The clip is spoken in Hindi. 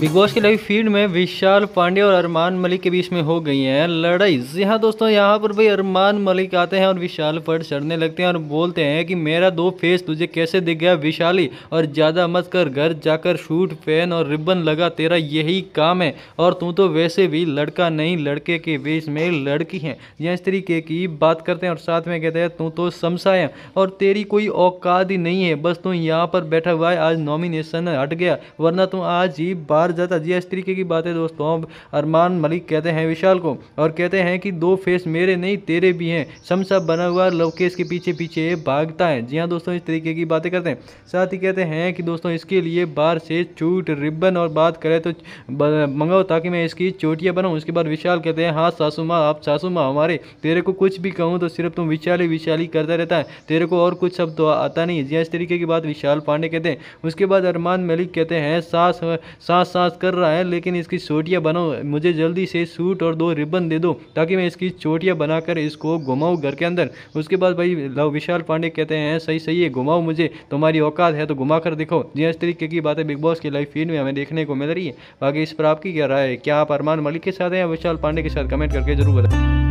बिग बॉस की लाइव फील्ड में विशाल पांडे और अरमान मलिक के बीच में हो गई है लड़ाई जी हाँ दोस्तों यहाँ पर भाई अरमान मलिक आते हैं और विशाल पर चढ़ने लगते हैं और बोलते हैं कि मेरा दो फेस तुझे कैसे दिख गया विशाली और ज़्यादा मत कर घर जाकर शूट पेन और रिबन लगा तेरा यही काम है और तू तो वैसे भी लड़का नहीं लड़के के बीच में लड़की है या हाँ, इस तरीके की बात करते हैं और साथ में कहते हैं तू तो समसा और तेरी कोई औकात ही नहीं है बस तू यहाँ पर बैठा हुआ है आज नॉमिनेशन हट गया वरना तू आज ही बार हार जाता जी एस तरीके की बात है दोस्तों अब अरमान मलिक कहते हैं विशाल को और कहते हैं कि दो फेस मेरे नहीं तेरे भी हैं शमसा बना हुआ लवकेश के पीछे पीछे भागता है जी हाँ दोस्तों इस तरीके की बातें करते हैं साथ ही कहते हैं कि दोस्तों इसके लिए बार से चूट रिबन और बात करें तो मंगाओ ताकि मैं इसकी चोटियाँ बनाऊँ उसके बाद विशाल कहते हैं हाँ सासू माँ आप सासू माँ हमारे तेरे को कुछ भी कहूँ तो सिर्फ तुम विशाली विशाली करता रहता है तेरे को और कुछ शब्द तो आता नहीं जी हाँ, इस तरीके की बात विशाल पांडे कहते हैं उसके बाद अरमान मलिक कहते हैं सास सास एहसास कर रहा है लेकिन इसकी चोटियाँ बनाओ मुझे जल्दी से सूट और दो रिबन दे दो ताकि मैं इसकी चोटियाँ बनाकर इसको घुमाऊँ घर के अंदर उसके बाद भाई लव विशाल पांडे कहते हैं सही सही है घुमाओ मुझे तुम्हारी औकात है तो घुमा कर दिखाओ जी हाँ, इस तरीके की बातें बिग बॉस की लाइव फीड में हमें देखने को मिल रही है बाकी इस पर आपकी क्या राय है क्या आप अरमान मलिक के साथ हैं या विशाल पांडे के साथ कमेंट करके जरूर बताएँ